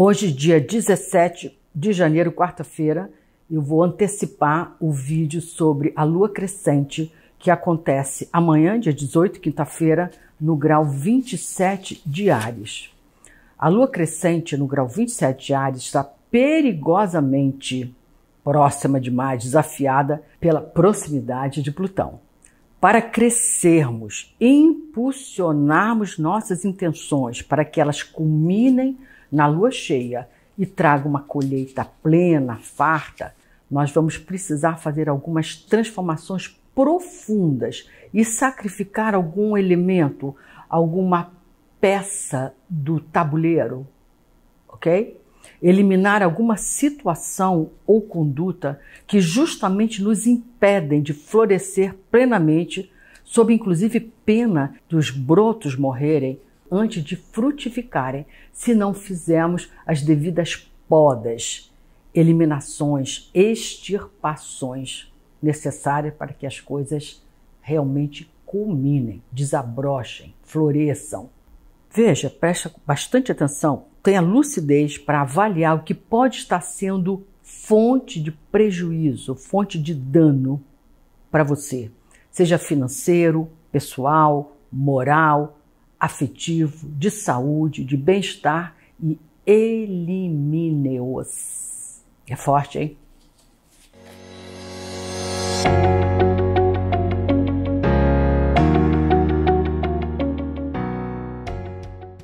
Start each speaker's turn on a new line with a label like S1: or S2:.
S1: Hoje, dia 17 de janeiro, quarta-feira, eu vou antecipar o vídeo sobre a lua crescente que acontece amanhã, dia 18, quinta-feira, no grau 27 de Ares. A lua crescente no grau 27 de Ares está perigosamente próxima demais, desafiada pela proximidade de Plutão. Para crescermos, impulsionarmos nossas intenções para que elas culminem na lua cheia e traga uma colheita plena, farta, nós vamos precisar fazer algumas transformações profundas e sacrificar algum elemento, alguma peça do tabuleiro, ok? Eliminar alguma situação ou conduta que justamente nos impedem de florescer plenamente, sob inclusive pena dos brotos morrerem antes de frutificarem se não fizermos as devidas podas, eliminações, extirpações necessárias para que as coisas realmente culminem, desabrochem, floresçam. Veja, preste bastante atenção, tenha lucidez para avaliar o que pode estar sendo fonte de prejuízo, fonte de dano para você, seja financeiro, pessoal, moral, afetivo, de saúde, de bem-estar e elimine-os. É forte, hein?